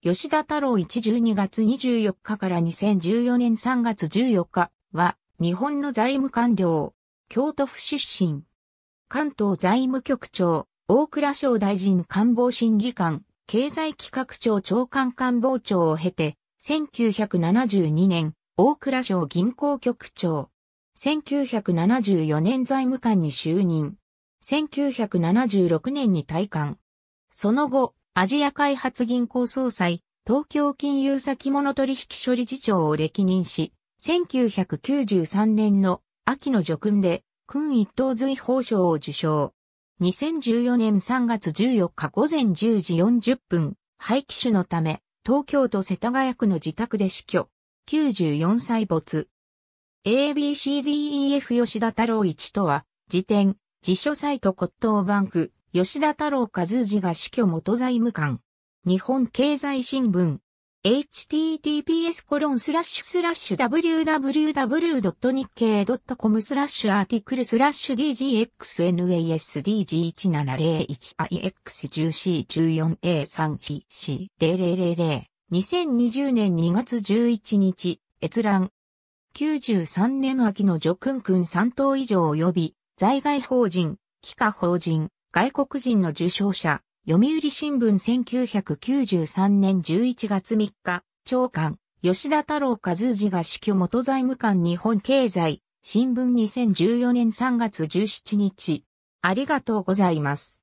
吉田太郎112月24日から2014年3月14日は、日本の財務官僚、京都府出身、関東財務局長、大倉省大臣官房審議官、経済企画庁長官官房長を経て、1972年、大倉省銀行局長、1974年財務官に就任、1976年に退官。その後、アジア開発銀行総裁、東京金融先物取引所理事長を歴任し、1993年の秋の叙勲で、君一等随法賞を受賞。2014年3月14日午前10時40分、廃棄種のため、東京都世田谷区の自宅で死去。94歳没。ABCDEF 吉田太郎一とは、辞典、辞書サイト骨董バンク、吉田太郎和氏が死去元財務官。日本経済新聞。https コロンスラッシュスラッシュ www.nikkei.com スラッシュアーティクルスラッシュ DGXNASDG1701IX14A34C000 2020年2月11日、閲覧。93年秋のジョクン3党以上及び、在外法人、帰化法人、外国人の受賞者、読売新聞1993年11月3日、長官、吉田太郎和二が死去元財務官日本経済、新聞2014年3月17日。ありがとうございます。